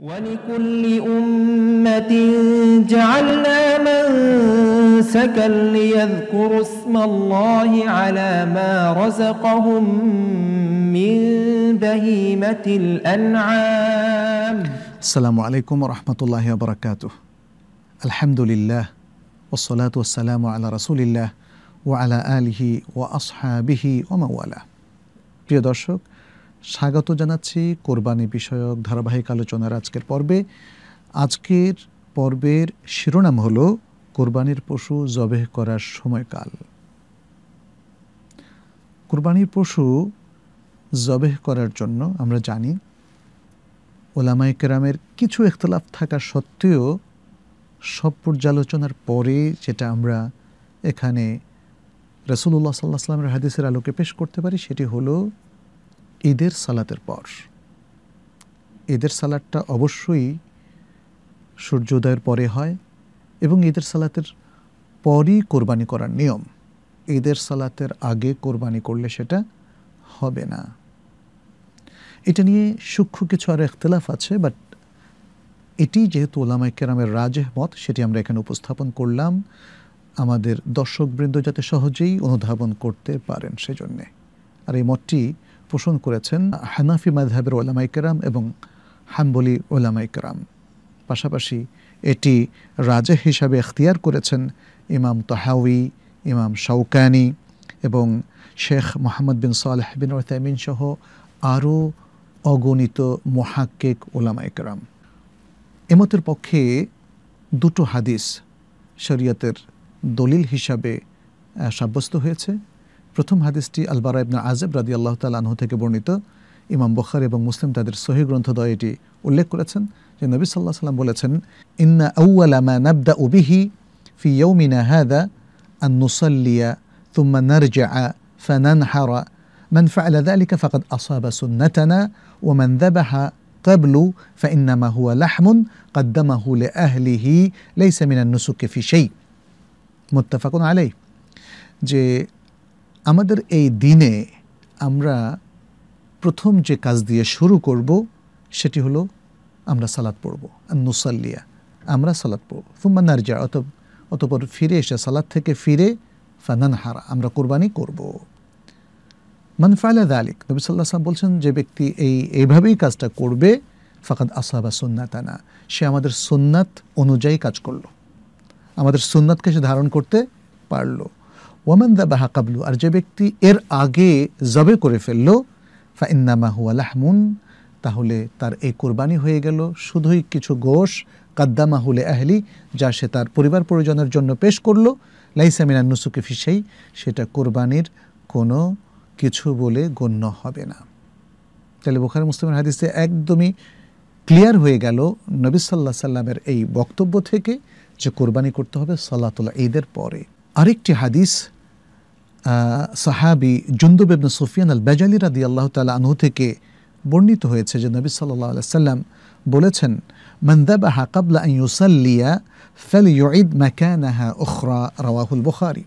ولكل أمة جعلنا منسكا ليذكروا اسم الله على ما رزقهم من بهيمة الأنعام السلام عليكم ورحمة الله وبركاته الحمد لله والصلاة والسلام على رسول الله وعلى آله وأصحابه ومن والاه بيدرشوك স্বাগত জানাচ্ছি কোরবানি বিষয়ক ধারাবাহিক আলোচনার আজকের পর্বে আজকের পর্বের শিরোনাম হল কোরবানির পশু জবেহ করার সময়কাল কোরবানির পশু জবেহ করার জন্য আমরা জানি ওলামাই কেরামের কিছু একতলাফ থাকা সত্ত্বেও সব পর্যালোচনার পরে যেটা আমরা এখানে রসুল্লাহ সাল্লাহ সাল্লামের হাদিসের আলোকে পেশ করতে পারি সেটি হলো ঈদের সালাতের পর ঈদের সালাদটা অবশ্যই সূর্যোদয়ের পরে হয় এবং ঈদের সালাতের পরই কোরবানি করার নিয়ম ঈদের সালাতের আগে কোরবানি করলে সেটা হবে না এটা নিয়ে সূক্ষ্ম কিছু আর এখতলাফ আছে বাট এটি যেহেতু ওলামা কেরামের রাজেহ মত সেটি আমরা এখানে উপস্থাপন করলাম আমাদের দর্শকবৃন্দ যাতে সহজেই অনুধাবন করতে পারেন সেজন্যে আর এই মতটি পোষণ করেছেন হানাফি মাধহাবের ওলামাইকেরাম এবং হাম্বলি ওলামাইকেরাম পাশাপাশি এটি রাজা হিসাবে এখতিয়ার করেছেন ইমাম তাহাউই ইমাম শৌকানি এবং শেখ মোহাম্মদ বিন সালাহ বিন ওতামিন সহ আরও অগণিত মহাক্কেক ওলামাইকেরাম এমতের পক্ষে দুটো হাদিস শরীয়তের দলিল হিসাবে সাব্যস্ত হয়েছে প্রথম হাদিসটি আল বারা ইবনে আযিব রাদিয়াল্লাহু তাআলা আনহু থেকে বর্ণিত ইমাম বুখারী এবং মুসলিম তাদের সহি গ্রন্থদ্বয় এটি উল্লেখ করেছেন যে নবী সাল্লাল্লাহু সাল্লাম বলেছেন ইন্না আউ্লা মা নাবদা উবিহি ফি ইয়ৌমিনা হাদা আন নুসাল্লিয়া তুম্মা নারজা ফানানহারা من فعل ذلك فقد أصاب سنتنا ومن ذبح قبل فإنما هو لحم قدمه لأهله ليس من النسك في شيء متفق عليه যে আমাদের এই দিনে আমরা প্রথম যে কাজ দিয়ে শুরু করব সেটি হলো আমরা সালাদ পড়ব নুসাল্লিয়া আমরা সালাদ পড়ব ফুম্মা নারজা অত অতপর ফিরে এসে সালাদ থেকে ফিরে ফানান হারা আমরা কোরবানি করব মানফায়লা দালিক নবী সাল্লাহ বলছেন যে ব্যক্তি এই এইভাবেই কাজটা করবে ফাকাদ আসাবা আনা সে আমাদের সুন্নাত অনুযায়ী কাজ করলো আমাদের সুন্নাতকে সে ধারণ করতে পারলো ওমান দা বাহা কাবলু আর যে ব্যক্তি এর আগে জবে করে ফেললো ফাইন্নামা হুয়া লাহমুন তাহলে তার এই কোরবানি হয়ে গেল শুধুই কিছু গোশ কাদ্দামা হুলে আহলি যা সে তার পরিবার পরিজনের জন্য পেশ করলো লাইসামিনা নুসুকে ফিসেই সেটা কোরবানির কোনো কিছু বলে গণ্য হবে না তাহলে বোখারি মুসলিমের হাদিসে একদমই ক্লিয়ার হয়ে গেল নবী সাল্লাহ সাল্লামের এই বক্তব্য থেকে যে কোরবানি করতে হবে সাল্লাতুল্লাহ ঈদের পরে আরেকটি হাদিস সাহাবি জুন্দুব ইবনে সুফিয়ান আল বেজালি রাদি আল্লাহ তালা আনহু থেকে বর্ণিত হয়েছে যে নবী সাল্লাহ সাল্লাম বলেছেন মন্দাবাহা কাবলা ইউসাল্লিয়া ফেল ইউঈদ ম্যাকানাহা উখরা রওয়াহুল বুখারি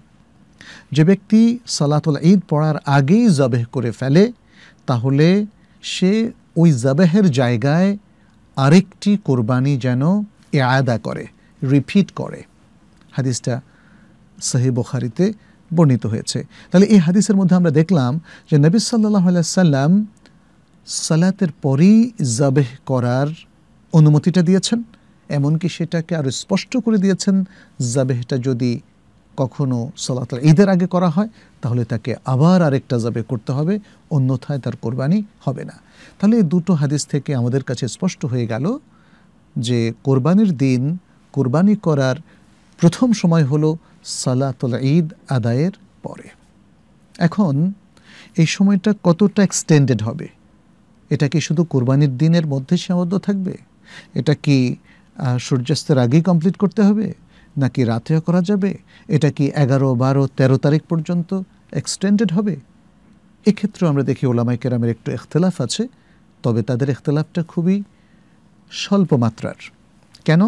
যে ব্যক্তি সালাতুল ঈদ পড়ার আগেই জবেহ করে ফেলে তাহলে সে ওই জবেহের জায়গায় আরেকটি কোরবানি যেন আয়দা করে রিপিট করে হাদিসটা সহি বুখারিতে বর্ণিত হয়েছে তাহলে এই হাদিসের মধ্যে আমরা দেখলাম যে নবী সাল্লাহ সাল্লাম সালাতের পরেই জাবেহ করার অনুমতিটা দিয়েছেন এমনকি সেটাকে আরও স্পষ্ট করে দিয়েছেন জাবেহটা যদি কখনো সালাতাল ঈদের আগে করা হয় তাহলে তাকে আবার আরেকটা জাবে করতে হবে অন্যথায় তার কোরবানি হবে না তাহলে এই দুটো হাদিস থেকে আমাদের কাছে স্পষ্ট হয়ে গেল যে কোরবানির দিন কোরবানি করার প্রথম সময় হলো সালাতুল ঈদ আদায়ের পরে এখন এই সময়টা কতটা এক্সটেন্ডেড হবে এটা কি শুধু কোরবানির দিনের মধ্যে সীমাবদ্ধ থাকবে এটা কি সূর্যাস্তের আগেই কমপ্লিট করতে হবে নাকি রাতেও করা যাবে এটা কি এগারো বারো তেরো তারিখ পর্যন্ত এক্সটেন্ডেড হবে এক্ষেত্রেও আমরা দেখি ওলামাইকেরামের একটু এখতলাফ আছে তবে তাদের এখতলাফটা খুবই স্বল্প মাত্রার কেন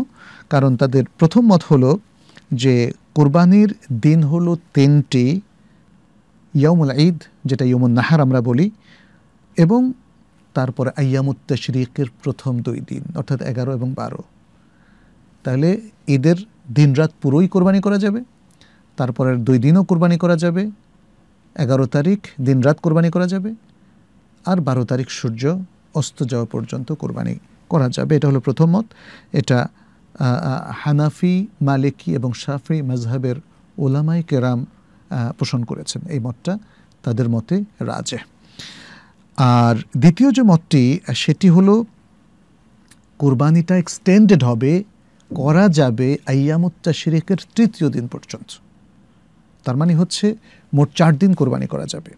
কারণ তাদের প্রথম মত হলো যে কোরবানির দিন হলো তিনটি ইয়মুল ঈদ যেটা ইয়মুল নাহার আমরা বলি এবং তারপরে আয়ামুত্তা শরিকের প্রথম দুই দিন অর্থাৎ এগারো এবং বারো তাহলে ঈদের দিন রাত পুরোই কোরবানি করা যাবে তারপরের দুই দিনও কোরবানি করা যাবে এগারো তারিখ দিন রাত কোরবানি করা যাবে আর বারো তারিখ সূর্য অস্ত যাওয়া পর্যন্ত কোরবানি করা যাবে এটা হলো প্রথম মত এটা হানাফি মালিকি এবং সাফি মাজহাবের ওলামাই কেরাম পোষণ করেছেন এই মতটা তাদের মতে রাজে আর দ্বিতীয় যে মতটি সেটি হল কোরবানিটা এক্সটেন্ডেড হবে করা যাবে আইয়ামুত্তা শিরেকের তৃতীয় দিন পর্যন্ত তার মানে হচ্ছে মোট চার দিন কোরবানি করা যাবে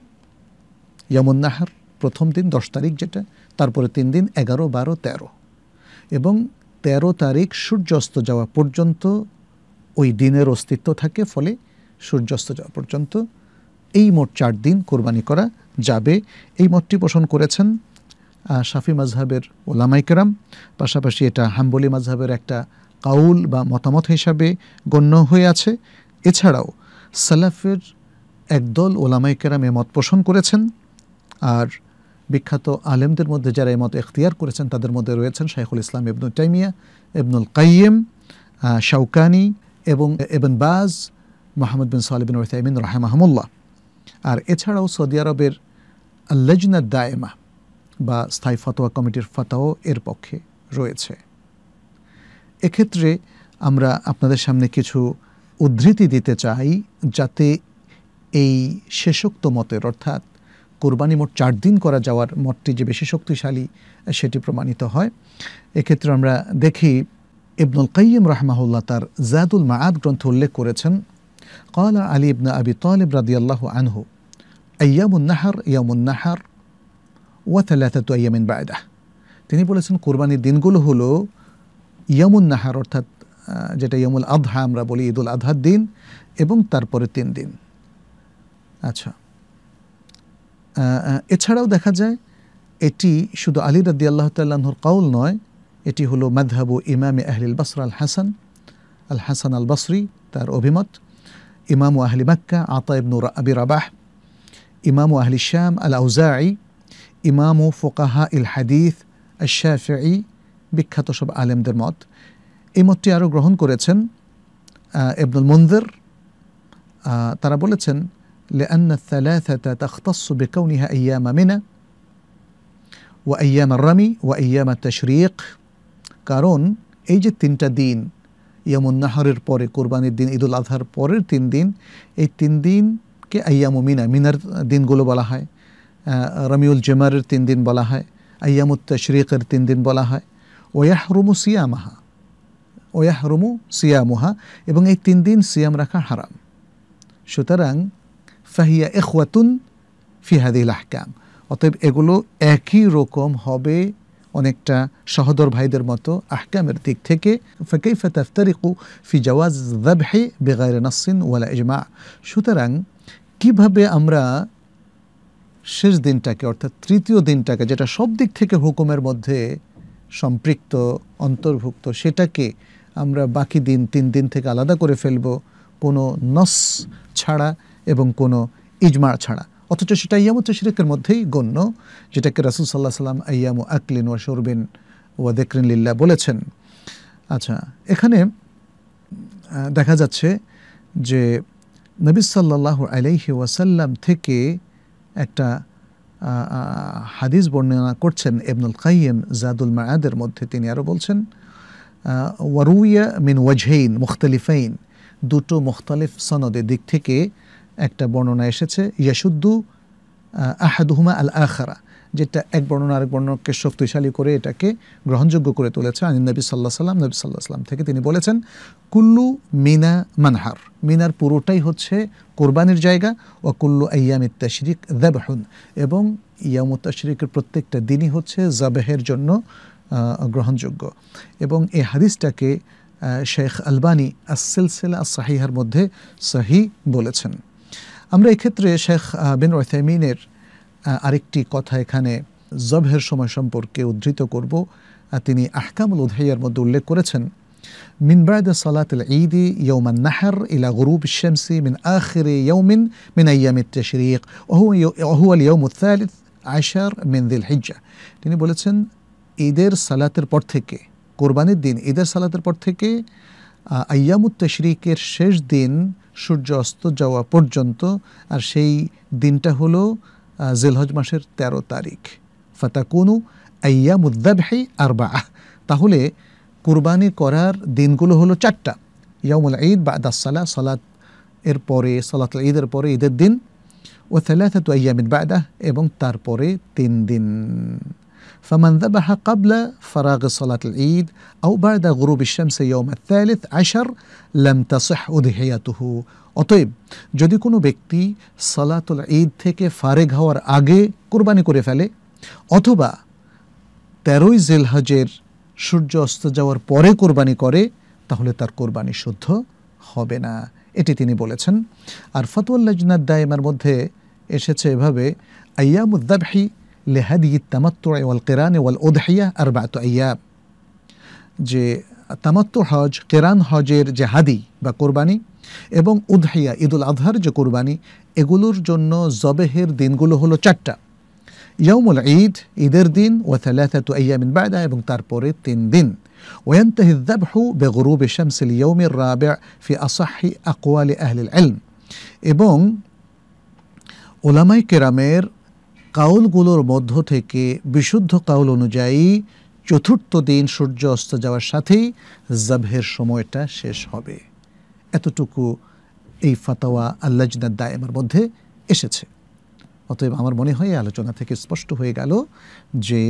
ইয়ামুন্নাহার প্রথম দিন দশ তারিখ যেটা তারপরে তিন দিন এগারো বারো তেরো এবং ১৩ তারিখ সূর্যাস্ত যাওয়া পর্যন্ত ওই দিনের অস্তিত্ব থাকে ফলে সূর্যাস্ত যাওয়া পর্যন্ত এই মোট চার দিন কোরবানি করা যাবে এই মতটি পোষণ করেছেন শাফি মাজহাবের ওলামাইকরাম পাশাপাশি এটা হাম্বলি মাজহাবের একটা কাউল বা মতামত হিসাবে গণ্য হয়ে আছে এছাড়াও সালাফের একদল ওলামাইকেরাম এ মত পোষণ করেছেন আর বিখ্যাত আলেমদের মধ্যে যারা এই মত এখতিয়ার করেছেন তাদের মধ্যে রয়েছেন শাইখুল ইসলাম ইবনুল টাইমিয়া ইবনুল কাইম শাউকানি এবং এবেন বাজ মোহাম্মদ বিন সালিবিন রহিমিন রাহেমাহমুল্লাহ আর এছাড়াও সৌদি আরবের লজনা দায়েমা বা স্থায়ী ফতোয়া কমিটির ফতোয়াও এর পক্ষে রয়েছে এক্ষেত্রে আমরা আপনাদের সামনে কিছু উদ্ধৃতি দিতে চাই যাতে এই শেষোক্ত মতের অর্থাৎ কোরবানি মোট চার দিন করা যাওয়ার মতটি যে বেশি শক্তিশালী সেটি প্রমাণিত হয় এক্ষেত্রে আমরা দেখি ইবনুল কাইম রাহমাহুল্লাহ তার জাদুল মাআদ গ্রন্থ উল্লেখ করেছেন قال আলী ইবনা আবি তলিব রাদি আল্লাহ আনহু أيام ইয়ামুন্নাহার يوم النحر وثلاثة তিনি বলেছেন কোরবানির দিনগুলো হলো ইয়ামুন নাহার অর্থাৎ যেটা ইয়ামুল আধহা আমরা বলি ঈদুল আধহার দিন এবং তারপরে তিন দিন আচ্ছা এছাড়াও দেখা যায় এটি শুধু আলী রাদি আল্লাহ তাল্লাহর কাউল নয় এটি হলো মাধাবু ইমামে আহলিল বাসর আল হাসান আল হাসান আল বাসরি তার অভিমত ইমামু আহলি মাক্কা আতা ইবনুর আবি রাবাহ ইমামু আহলি শ্যাম আল আউজাই ইমামু ফোকাহা ইল হাদিফ আশাফি বিখ্যাত সব আলেমদের মত এই মতটি আরও গ্রহণ করেছেন এবনুল মন্দির তারা বলেছেন لأن الثلاثة تختص بكونها أيام منى وأيام الرمي وأيام التشريق كارون إيجي تنتا دين يوم النحر بوري قربان الدين إدو الأظهر بوري تن دين إي دين كي أيام منى منى دين قلو بلا هاي آه، رمي الجمر تن دين بلا هاي أيام التشريق تن دين بلا هاي ويحرم صيامها ويحرم صيامها إبن إي تن دين صيام ركا حرام شو ترى ফাহিয়া এখওয়াতুন ফিহাদিল আহকাম অতএব এগুলো একই রকম হবে অনেকটা সহদর ভাইদের মতো আহকামের দিক থেকে ফাকাইফা তাফতারিকু ফি জাওয়াজ জাবহি বেগায়রে নাসিন ওয়ালা ইজমা সুতরাং কিভাবে আমরা শেষ দিনটাকে অর্থাৎ তৃতীয় দিনটাকে যেটা সব দিক থেকে হুকুমের মধ্যে সম্পৃক্ত অন্তর্ভুক্ত সেটাকে আমরা বাকি দিন তিন দিন থেকে আলাদা করে ফেলব কোনো নস ছাড়া এবং কোনো ইজমা ছাড়া অথচ সেটা ইয়ামু তশরিকের মধ্যেই গণ্য যেটাকে রাসুল সাল্লাহ সাল্লাম আয়ামু আকলিন ওয়া শরবিন ওয়া দেকরিন লিল্লা বলেছেন আচ্ছা এখানে দেখা যাচ্ছে যে নবী সাল্লাহ আলাইহি ওয়াসাল্লাম থেকে একটা হাদিস বর্ণনা করছেন এবনুল কাইম জাদুল মায়াদের মধ্যে তিনি আরও বলছেন ওয়ারুইয়া মিন ওয়াজহেইন মুখতালিফাইন দুটো মুখতালিফ সনদের দিক থেকে একটা বর্ণনা এসেছে ইয়াসুদ্দু আহাদুহুমা আল আখারা যেটা এক বর্ণনা আরেক বর্ণনাকে শক্তিশালী করে এটাকে গ্রহণযোগ্য করে তুলেছে আনি নবী সাল্লাহ সাল্লাম নবী সাল্লাহ সাল্লাম থেকে তিনি বলেছেন কুল্লু মিনা মানহার মিনার পুরোটাই হচ্ছে কোরবানির জায়গা ও কুল্লু আয়াম ইত্তাশরিক দেবহন এবং ইয়াম উত্তাশরিকের প্রত্যেকটা দিনই হচ্ছে জাবেহের জন্য গ্রহণযোগ্য এবং এই হাদিসটাকে শেখ আলবানি আসসিলসিলা সাহিহার মধ্যে সাহি বলেছেন আমরা এক্ষেত্রে শেখ বিন ওয়াইথামিনের আরেকটি কথা এখানে জবহের সময় সম্পর্কে উদ্ধৃত করব তিনি আহকামুল উদহাইয়ার মধ্যে উল্লেখ করেছেন মিনবায়দ بعد صلاة العيد নাহার ইলা গরুব শেমসি মিন আখির آخر মিন আয়ামিত أيام অহু আল وهو اليوم আয়সার মিন দিল ذي তিনি বলেছেন ঈদের সালাতের পর থেকে কোরবানির দিন ঈদের সালাতের পর থেকে আয়ামুত তশরিকের শেষ দিন সূর্য অস্ত যাওয়া পর্যন্ত আর সেই দিনটা হলো জেলহজ মাসের ১৩ তারিখ ফাতাকুনু আইয়া মুদ্দা ভাই আর বা তাহলে কুরবানি করার দিনগুলো হলো চারটা ইয়ামুল ঈদ বা আদাসালা সালাত এর পরে সালাত ঈদের পরে ঈদের দিন ও থেলাথাতু বা বায়দা এবং তারপরে তিন দিন فمن ذبح قبل فراغ صلاة العيد أو بعد غروب الشمس يوم الثالث عشر لم تصح أضحيته অতএব যদি কোনো ব্যক্তি সালাতুল ঈদ থেকে ফারেগ হওয়ার আগে কোরবানি করে ফেলে অথবা তেরোই জেলহাজের সূর্য অস্ত যাওয়ার পরে কোরবানি করে তাহলে তার কোরবানি শুদ্ধ হবে না এটি তিনি বলেছেন আর ফতুল্লাজনার দায়েমার মধ্যে এসেছে এভাবে আয়ামুদ্দাবহি لهدي التمتع والقران والأضحية أربعة أيام جي التمتع هاج قران هاجر جي هدي بقرباني اضحيه উদহিয়া ইদুল আধহার যে কুরবানি এগুলোর জন্য دين غلو হলো চারটা يوم العيد ايدر دين وثلاثه ايام আইয়ামিন বাদা এবং তারপরে তিন দিন ওয়ান্তাহি যাবহু বিগুরুব الشمس اليوم الرابع في اصح اقوال اهل العلم এবং ওলামায়ে كرامير কাউলগুলোর মধ্য থেকে বিশুদ্ধ কাউল অনুযায়ী চতুর্থ দিন সূর্য অস্ত যাওয়ার সাথেই জাভের সময়টা শেষ হবে এতটুকু এই ফাতাওয়া আল্লাজনার দায়েমার মধ্যে এসেছে অতএব আমার মনে হয় আলোচনা থেকে স্পষ্ট হয়ে গেল যে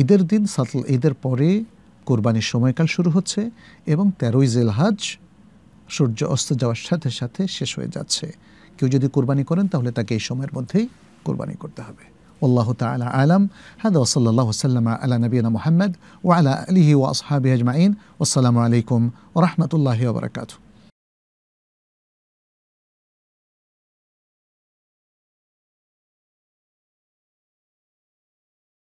ঈদের দিন সাতল ঈদের পরে কোরবানির সময়কাল শুরু হচ্ছে এবং তেরোই জেলহাজ সূর্য অস্ত যাওয়ার সাথে সাথে শেষ হয়ে যাচ্ছে কেউ যদি কোরবানি করেন তাহলে তাকে এই সময়ের মধ্যেই قرباني করতে হবে والله تعالى أعلم هذا وصلى الله وسلم على نبينا محمد وعلى آله وأصحابه أجمعين والسلام عليكم ورحمة الله وبركاته